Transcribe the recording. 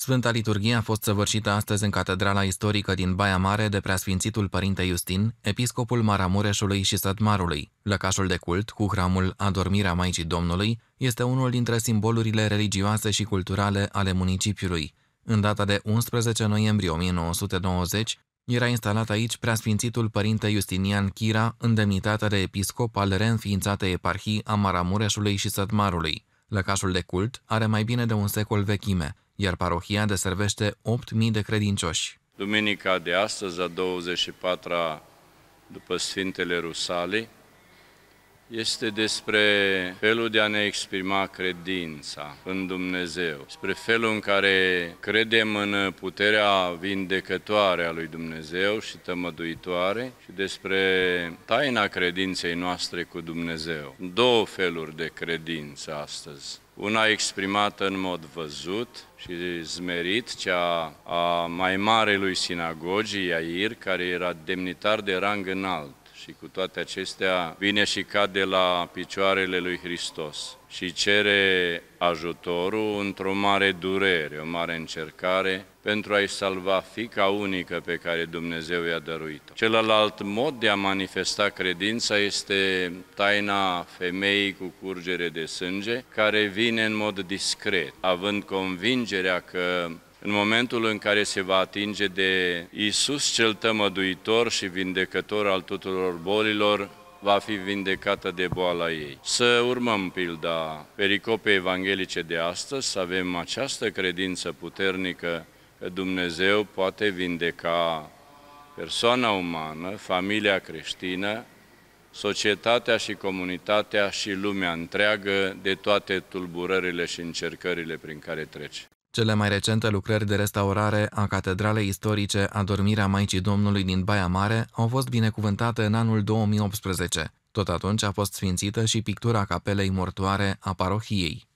Sfânta liturghie a fost săvârșită astăzi în Catedrala Istorică din Baia Mare de Preasfințitul Părinte Iustin, episcopul Maramureșului și Sădmarului. Lăcașul de cult, cu hramul Adormirea Maicii Domnului, este unul dintre simbolurile religioase și culturale ale municipiului. În data de 11 noiembrie 1990, era instalat aici preasfințitul părinte Iustinian Chira îndemnitată de episcop al reînființatei eparhii a Maramureșului și Sădmarului. Lăcașul de cult are mai bine de un secol vechime, iar parohia deservește 8.000 de credincioși. Duminica de astăzi, a 24-a după Sfintele Rusale, este despre felul de a ne exprima credința în Dumnezeu, spre felul în care credem în puterea vindecătoare a lui Dumnezeu și tămăduitoare și despre taina credinței noastre cu Dumnezeu. Două feluri de credință astăzi una exprimată în mod văzut și zmerit, cea a mai marelui sinagogii Iair, care era demnitar de rang înalt și cu toate acestea vine și cade la picioarele lui Hristos și cere ajutorul într-o mare durere, o mare încercare pentru a-i salva fica unică pe care Dumnezeu i-a dăruit-o. Celălalt mod de a manifesta credința este taina femeii cu curgere de sânge, care vine în mod discret, având convingerea că în momentul în care se va atinge de Isus cel tămăduitor și vindecător al tuturor bolilor, va fi vindecată de boala ei. Să urmăm pilda pericopei evanghelice de astăzi, să avem această credință puternică că Dumnezeu poate vindeca persoana umană, familia creștină, societatea și comunitatea și lumea întreagă de toate tulburările și încercările prin care trece. Cele mai recente lucrări de restaurare a Catedralei Istorice Adormirea Maicii Domnului din Baia Mare au fost binecuvântate în anul 2018. Tot atunci a fost sfințită și pictura capelei mortoare a parohiei.